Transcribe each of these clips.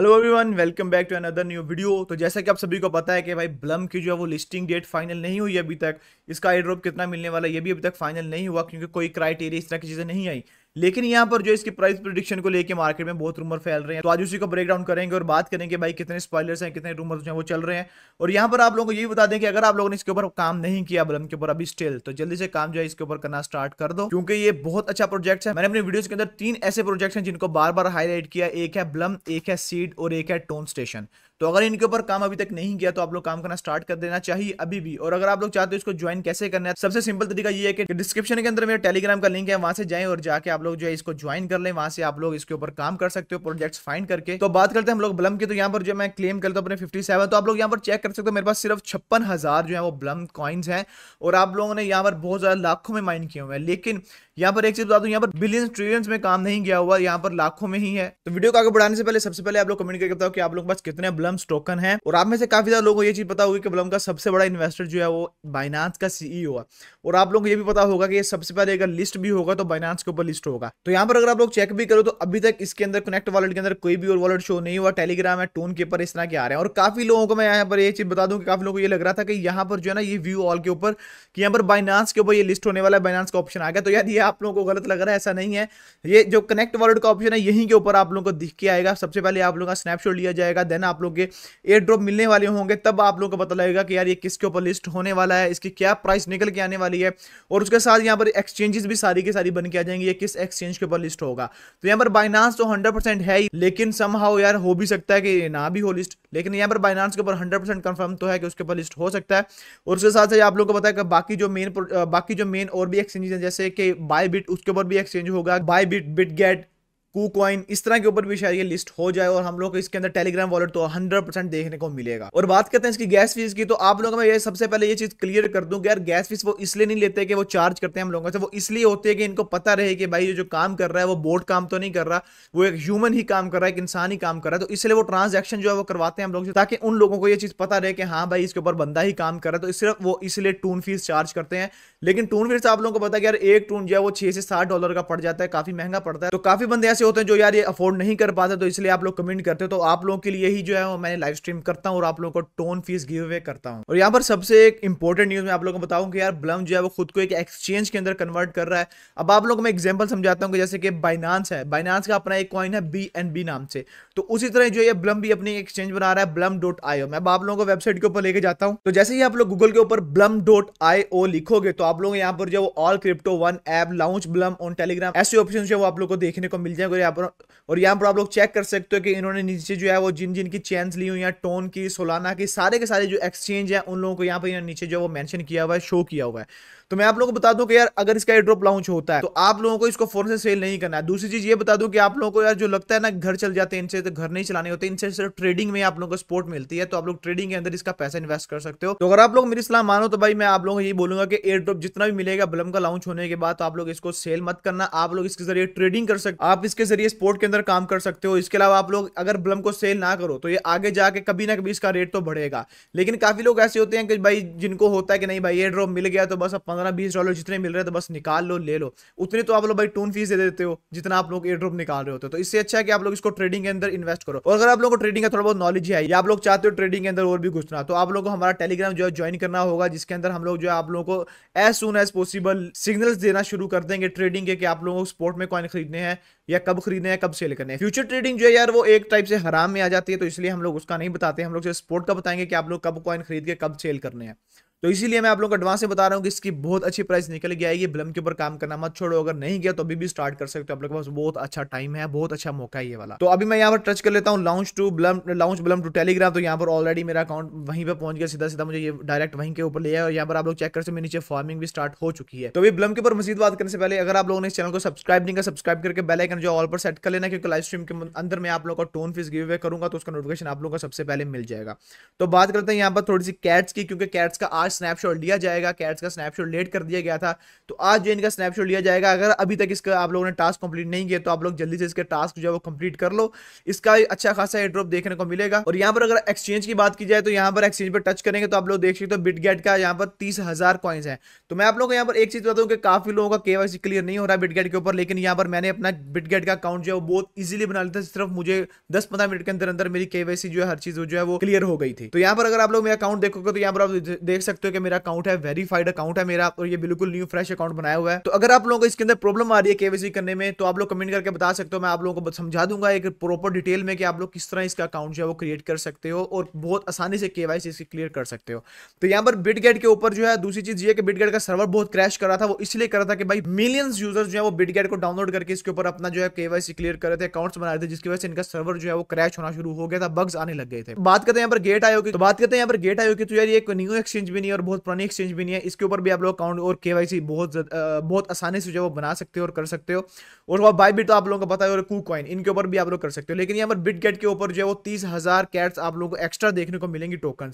hello everyone welcome back to another new video तो जैसा कि आप सभी को पता है कि भाई ब्लम की जो है वो लिस्टिंग डेट फाइनल नहीं हुई अभी तक इसका एड्रॉप कितना मिलने वाला ये भी अभी तक फाइनल नहीं हुआ क्योंकि कोई क्राइटेरिया इस तरह की चीज़ें नहीं आई लेकिन यहाँ पर जो इसकी प्राइस प्रोडिक्शन को लेकर मार्केट में बहुत रूमर फैल रहे हैं तो आज उसी को ब्रेकडाउन करेंगे और बात करेंगे भाई कितने स्पॉयलर्स हैं कितने रूमर्स हैं वो चल रहे हैं और यहाँ पर आप लोगों को यही बता दें कि अगर आप लोगों ने इसके ऊपर काम नहीं किया बलम के ऊपर अभी स्टिल तो जल्दी से काम जो है इसके ऊपर करना स्टार्ट कर दो क्योंकि ये बहुत अच्छा प्रोजेक्ट है मैंने अपने वीडियो के अंदर तीन ऐसे प्रोजेक्ट हैं जिनको बार बार हाईलाइट किया एक है ब्लम एक है सीड और एक है टोन स्टेशन तो अगर इनके ऊपर काम अभी तक नहीं किया तो आप लोग काम करना स्टार्ट कर देना चाहिए अभी भी और अगर आप लोग चाहते हो इसको ज्वाइन कैसे करना है सबसे सिंपल तरीका ये है कि डिस्क्रिप्शन के अंदर मेरे टेलीग्राम का लिंक है वहां से जाए और जाके आप लोग जो है इसको ज्वाइन कर ले वहां से आप लोग इसके ऊपर काम कर सकते हो प्रोजेक्ट फाइंड करके तो बात करते हैं हम लोग ब्लम की तो यहाँ पर जो मैं क्लेम करता हूँ अपने फिफ्टी तो आप लोग यहाँ पर चेक कर सकते हो मेरे पास सिर्फ छप्पन जो है वो ब्लम कॉइन्स है और आप लोगों ने यहाँ पर बहुत ज्यादा लाखों में माइन किए हुए हैं लेकिन यहाँ पर एक चीज बता दू यहाँ पर बिलियन ट्रिलियंस में काम नहीं किया हुआ यहाँ पर लाखों में ही है तो वीडियो को आगे बढ़ाने से पहले सबसे पहले आप लोग कमेंट करके बताओ कि आप लोग पास कितने ब्लम ब्लम्स टोकन है और आप में से काफी ज्यादा लोगों को ये चीज पता होगी कि ब्लम का सबसे बड़ा इन्वेस्टर जो है वो बाइनांस का सीईओ e है और आप लोगों को ये भी पता होगा कि ये सबसे पहले अगर लिस्ट भी होगा तो बाइनांस के ऊपर लिस्ट होगा तो यहाँ पर अगर आप लोग चेक भी करो तो अभी तक इसके अंदर कनेक्ट वॉलेट के अंदर कोई भी और वॉलेट शो नहीं हुआ टेलीग्राम है टोन के ऊपर इस तरह के आ रहे हैं और काफी लोगों को मैं यहाँ पर ये चीज बता दूँ कि काफी लोगों को ये लग रहा था कि यहाँ पर जो है ना ये व्यू ऑल के ऊपर कि यहाँ पर बाइनांस के ऊपर ये लिस्ट होने वाला है बाइनांस का ऑप्शन आ गया तो यार ये आप लोगों को गलत लग रहा है ऐसा नहीं है ये जो कनेक्ट वॉलेट का ऑप्शन है यहीं के ऊपर आप लोगों को दिख के आएगा सबसे पहले आप लोगों का स्नैपशॉट लिया जाएगा देन आप लोग होंगे एयर ड्रॉप मिलने वाले होंगे तब आप लोगों को पता लगेगा कि यार ये किसके ऊपर लिस्ट होने वाला है इसकी क्या प्राइस निकल के आने वाली है और उसके साथ यहाँ पर एक्सचेंजेस भी सारी की सारी बन के आ जाएंगे ये किस एक्सचेंज के ऊपर लिस्ट होगा तो यहाँ पर बाइनांस तो हंड्रेड है ही लेकिन सम यार हो भी सकता है कि ना भी हो लिस्ट लेकिन यहाँ पर बाइनांस के ऊपर हंड्रेड कंफर्म तो है कि उसके ऊपर लिस्ट हो सकता है और उसके साथ साथ आप लोग को पता है कि बाकी जो मेन बाकी जो मेन और भी एक्सचेंजेस हैं जैसे कि बाय बिट उसके ऊपर भी एक्सचेंज होगा Bybit Bitget KuCoin इस तरह के ऊपर भी शायद ये लिस्ट हो जाए और हम लोग को इसके अंदर टेलीग्राम वॉलेट तो 100 परसेंट देखने को मिलेगा और बात करते हैं इसकी गैस फीस की तो आप लोगों मैं ये सबसे पहले ये चीज क्लियर कर दूं कि यार गैस फीस वो इसलिए नहीं लेते कि वो चार्ज करते हैं हम लोगों से वो इसलिए होती है कि इनको पता रहे कि भाई ये जो काम कर रहा है वो बोर्ड काम तो नहीं कर रहा वो एक ह्यूमन ही काम कर रहा है एक इंसान ही काम कर रहा है तो इसलिए वो ट्रांजेक्शन जो है वो करवाते हैं हम लोग ताकि उन लोगों को ये चीज पता रहे कि हाँ भाई इसके ऊपर बंदा ही काम कर रहा है तो इसलिए वो इसलिए टून फीस चार्ज करते हैं लेकिन टून फीस आप लोगों को पता है कि यार एक टून जो है वो छह से सात डॉलर का पड़ जाता है काफी महंगा पड़ता है तो काफी बंदे ऐसे होते हैं जो यार ये अफोर्ड नहीं कर पाते तो इसलिए आप लोग कमेंट करते हो तो आप लोगों के लिए ही जो है वो मैंने लाइव स्ट्रीम करता हूँ और आप लोगों को टोन फीस गिव अवे करता हूँ और यहाँ पर सबसे एक इंपॉर्टेंट न्यूज मैं आप लोगों को बताऊँ कि यार ब्लम जो है वो खुद को एक एक्सचेंज के अंदर कन्वर्ट कर रहा है अब आप लोग मैं एग्जाम्पल समझाता हूँ जैसे कि बाइनांस है बाइनांस का अपना एक कॉइन है बी नाम से तो उसी तरह जो ये ब्लम भी अपनी एक्सचेंज बना रहा है ब्लम डॉट आई मैं आप लोगों को वेबसाइट के ऊपर लेके जाता हूँ तो जैसे ही आप लोग गूगल के ऊपर ब्लम डॉट आई लिखोगे तो आप लोग यहाँ पर जो all crypto one app launch Blum on Telegram ऐसे ऑप्शन जो आप लोग को देखने को मिल जाएगा को यहाँ पर और यहाँ पर आप लोग चेक कर सकते हो कि इन्होंने नीचे जो है वो जिन जिन की चेन्स ली हुई हैं टोन की सोलाना की सारे के सारे जो एक्सचेंज है उन लोगों को यहाँ पर नीचे जो है वो मैंशन किया हुआ है शो किया हुआ है तो मैं आप लोगों को बता दूं कि यार अगर इसका एयर ड्रॉप लॉन्च होता है तो आप लोगों को इसको फोन से सेल नहीं करना है दूसरी चीज ये बता दूं कि आप लोगों को यार जो लगता है ना घर चल जाते हैं इनसे तो घर नहीं चलाने होते इनसे सिर्फ ट्रेडिंग में आप लोगों को सपोर्ट मिलती है तो आप लोग ट्रेडिंग के अंदर इसका पैसा इन्वेस्ट कर सकते हो तो अगर आप लोग मेरी सलाह मानो तो भाई मैं आप लोगों को यही बोलूंगा कि एयर ड्रॉप जितना भी मिलेगा बलम का लॉन्च होने के बाद तो आप लोग इसको सेल मत करना आप लोग इसके जरिए ट्रेडिंग कर सकते आप इसके जरिए स्पोर्ट के अंदर काम कर सकते हो इसके अलावा आप लोग अगर ब्लम को सेल ना करो तो ये आगे जाके कभी ना कभी इसका रेट तो बढ़ेगा लेकिन काफी लोग ऐसे होते हैं कि भाई जिनको होता है कि नहीं भाई एयर ड्रॉप मिल गया तो बस अब पंद्रह बीस डॉलर जितने मिल रहे थे तो बस निकाल लो ले लो उतने तो आप लोग भाई टोन फीस दे देते हो जितना आप लोग एयर निकाल रहे होते हो तो इससे अच्छा है कि आप लोग इसको ट्रेडिंग के अंदर इन्वेस्ट करो और अगर आप लोगों को ट्रेडिंग का थोड़ा बहुत नॉलेज है या आप लोग चाहते हो ट्रेडिंग के अंदर और भी घुसना तो आप लोग को हमारा टेलीग्राम जो है ज्वाइन करना होगा जिसके अंदर हम लोग जो है आप लोगों को as soon as possible signals देना शुरू कर देंगे ट्रेडिंग के कि आप लोगों को स्पोर्ट में कॉइन खरीदने हैं या कब खरीदने हैं कब सेल करने हैं फ्यूचर ट्रेडिंग जो है यार वो एक टाइप से हराम में आ जाती है तो इसलिए हम लोग उसका नहीं बताते हम लोग स्पोर्ट का बताएंगे कि आप लोग कब कॉइन खरीद के कब सेल करने हैं तो इसीलिए मैं आप लोगों को एडवांस में बता रहा हूँ कि इसकी बहुत अच्छी प्राइस निकल गया है ये ब्लम के ऊपर काम करना मत छोड़ो अगर नहीं गया तो अभी भी स्टार्ट कर सकते हो आप लोग के पास बहुत अच्छा टाइम है बहुत अच्छा मौका है ये वाला तो अभी मैं यहाँ पर टच कर लेता हूँ launch to Blum launch Blum to Telegram तो यहाँ पर ऑलरेडी मेरा अकाउंट वहीं पर पहुंच गया सीधा सीधा मुझे ये डायरेक्ट वहीं के ऊपर लिया और यहाँ पर आप लोग चेक कर सकते मेरे नीचे फार्मिंग भी स्टार्ट हो चुकी है तो अभी ब्लम के ऊपर मजीद बात करने से पहले अगर आप लोगों ने इस चैनल को सब्सक्राइब नहीं किया सब्सक्राइब करके बेल आइकन जो ऑल पर सेट कर लेना क्योंकि लाइव स्ट्रीम के अंदर मैं आप लोग का टोन फीस गिव अवे करूंगा तो उसका नोटिफिकेशन आप लोगों को सबसे पहले मिल जाएगा तो बात करते हैं यहाँ पर थोड़ी सी कैट्स की क्योंकि कैट्स का आज आज स्नैपशॉट लिया जाएगा कैट्स का स्नैपशॉट लेट कर दिया गया था तो आज जो इनका स्नैपशॉट लिया जाएगा अगर अभी तक इसका आप लोगों ने टास्क कंप्लीट नहीं किया तो आप लोग जल्दी से इसके टास्क जो है वो कंप्लीट कर लो इसका अच्छा खासा एड्रॉप देखने को मिलेगा और यहाँ पर अगर एक्सचेंज की बात की जाए तो यहाँ पर एक्सचेंज पर टच करेंगे तो आप लोग देख सकते हो बिटगेट का यहाँ पर तीस हजार कॉइन्स है तो मैं आप लोगों को यहाँ पर एक चीज बताऊँ कि काफी लोगों का केवाईसी क्लियर नहीं हो रहा बिटगेट के ऊपर लेकिन यहाँ पर मैंने अपना बिटगेट का अकाउंट जो है वो बहुत ईजिली बना लिया था सिर्फ मुझे दस पंद्रह मिनट के अंदर अंदर मेरी केवाईसी जो है हर चीज जो है वो क्लियर हो गई थी तो यहाँ पर अगर आप लोग मेरा अकाउंट देखोगे तो यहाँ पर आप देख सकते सकते हो कि मेरा अकाउंट है वेरीफाइड अकाउंट है मेरा और ये बिल्कुल न्यू फ्रेश अकाउंट बनाया हुआ है तो अगर आप लोगों को इसके अंदर प्रॉब्लम आ रही है केवीसी करने में तो आप लोग कमेंट करके बता सकते हो मैं आप लोगों को समझा दूंगा एक प्रॉपर डिटेल में कि आप लोग किस तरह इसका अकाउंट जो है वो क्रिएट कर सकते हो और बहुत आसानी से केवाईसी इसकी क्लियर कर सकते हो तो यहाँ पर बिटगेट के ऊपर जो है दूसरी चीज ये कि बिटगेट का सर्वर बहुत क्रैश कर रहा था वो इसलिए कर रहा था कि भाई मिलियंस यूजर्स जो है वो बिटगेट को डाउनलोड करके इसके ऊपर अपना जो है केवाईसी क्लियर कर रहे थे अकाउंट्स बना रहे थे जिसकी वजह से इनका सर्वर जो है वो क्रैश होना शुरू हो गया था बग्स आने लग गए थे बात करते हैं यहाँ पर गेट आयोग की तो बात करते हैं यहाँ पर गेट आयोग की तो यार ये न्यू एक्सचेंज भी नहीं है और बहुत पुरानी एक्सचेंज भी नहीं है इसके ऊपर भी आप लोग अकाउंट और के बहुत आ, बहुत आसानी से जो वो बना सकते हो और कर सकते हो और वह बाई बिट तो आप लोगों को पता है और कू कॉइन इनके ऊपर भी आप लोग कर सकते हो लेकिन यहाँ पर बिट गेट के ऊपर जो है वो तीस हज़ार कैट्स आप लोगों को एक्स्ट्रा देखने को मिलेंगी टोकन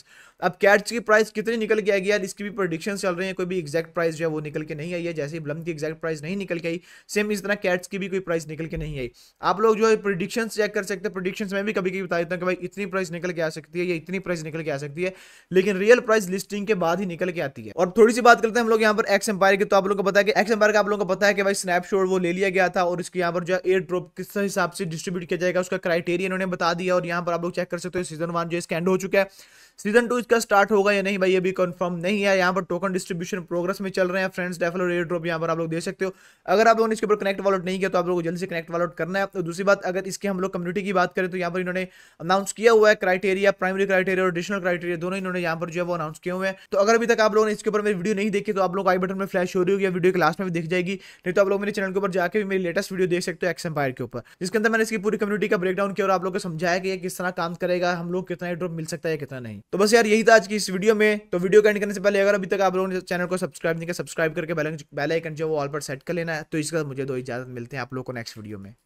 अब कैट्स की प्राइस कितनी निकल के आएगी यार इसकी भी प्रोडिक्शन चल रही है कोई भी एक्जैक्ट प्राइस जो है वो निकल के नहीं आई है जैसे ब्लम की एक्जैक्ट प्राइस नहीं निकल के आई सेम इस तरह कैट्स की भी कोई प्राइस निकल के नहीं आई आप लोग जो है प्रोडिक्शन चेक कर सकते हैं प्रोडिक्शन में भी कभी कभी बता देता हूँ कि भाई इतनी प्राइस निकल के आ सकती है या इतनी प्राइस निकल के आ सकती है लेकिन रियल प्राइस लिस्टिंग के बाद ही निकल के आती है और थोड़ी सी बात करते हैं हम लोग यहाँ पर एक्स एम्पायर की तो आप लोगों को पता है एक्स एम्पायर का आप लोगों को पता है कि भाई स्नैपशॉट वो ले लिया गया था और इसके यहाँ पर जो एयर ड्रॉप किस हिसाब से डिस्ट्रीब्यूट किया जाएगा उसका क्राइटेरिया उन्होंने बता दिया और यहाँ पर आप लोग चेक कर सकते हो सीजन वन जो स्कैंड हो चुका है सीजन टू इसका स्टार्ट होगा या नहीं भाई अभी कंफर्म नहीं है यहाँ पर टोकन डिस्ट्रीब्यूशन प्रोग्रेस में चल रहे हैं फ्रेंड्स डेफल और एयर ड्रॉप यहाँ पर आप लोग दे सकते हो अगर आप लोगों ने इसके ऊपर कनेक्ट वॉलेट नहीं किया तो आप लोगों को जल्दी से कनेक्ट वॉलेट करना है तो दूसरी बात अगर इसकी हम लोग कम्युनिटी की बात करें तो यहाँ पर इन्होंने अनाउंस किया हुआ है क्राइटेरिया प्राइमरी क्राइटेरिया और एडिशनल क्राइटेरिया दोनों इन्होंने यहाँ पर जो है वो अनाउंस किए हुए हैं तो तो अगर अभी तक आप लोगों ने इसके ऊपर मेरी वीडियो नहीं देखी तो आप लोग आई बटन में फ्लैश हो रही होगी या वीडियो के लास्ट में भी दिख जाएगी नहीं तो आप लोग मेरे चैनल के ऊपर जाकर भी मेरी लेटेस्ट वीडियो देख सकते हो एक्स एम्पायर के ऊपर जिसके अंदर मैंने इसकी पूरी कम्युनिटी का ब्रेकडाउन किया और आप लोग को समझाया कि किस तरह काम करेगा हम लोग कितना ड्रॉप मिल सकता है कितना नहीं तो बस यार यही था आज की इस वीडियो में तो वीडियो कैंड करने से पहले अगर अभी तक आप लोगों ने चैनल को सब्सक्राइब नहीं किया सब्सक्राइब करके बेल जो वो ऑल पर सेट कर लेना है तो इसका मुझे दो इजाजत मिलते हैं आप लोगों को नेक्स्ट वीडियो में